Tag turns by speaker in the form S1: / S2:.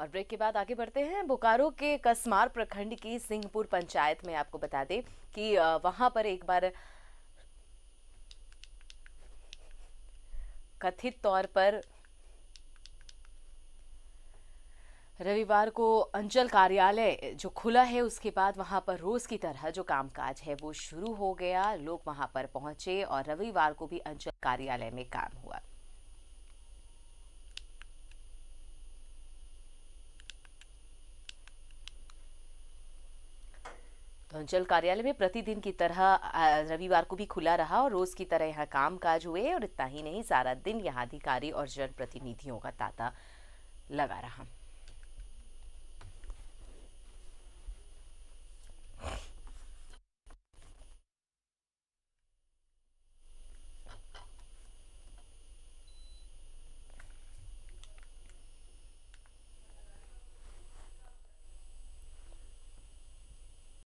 S1: और ब्रेक के बाद आगे बढ़ते हैं बोकारो के कसमार प्रखंड की सिंहपुर पंचायत में आपको बता दें कि वहां पर एक बार कथित तौर पर रविवार को अंचल कार्यालय जो खुला है उसके बाद वहां पर रोज की तरह जो कामकाज है वो शुरू हो गया लोग वहां पर पहुंचे और रविवार को भी अंचल कार्यालय में काम हुआ तो अंचल कार्यालय में प्रतिदिन की तरह रविवार को भी खुला रहा और रोज की तरह यहाँ काम काज हुए और इतना ही नहीं सारा दिन यहाँ अधिकारी और जनप्रतिनिधियों का तांता लगा रहा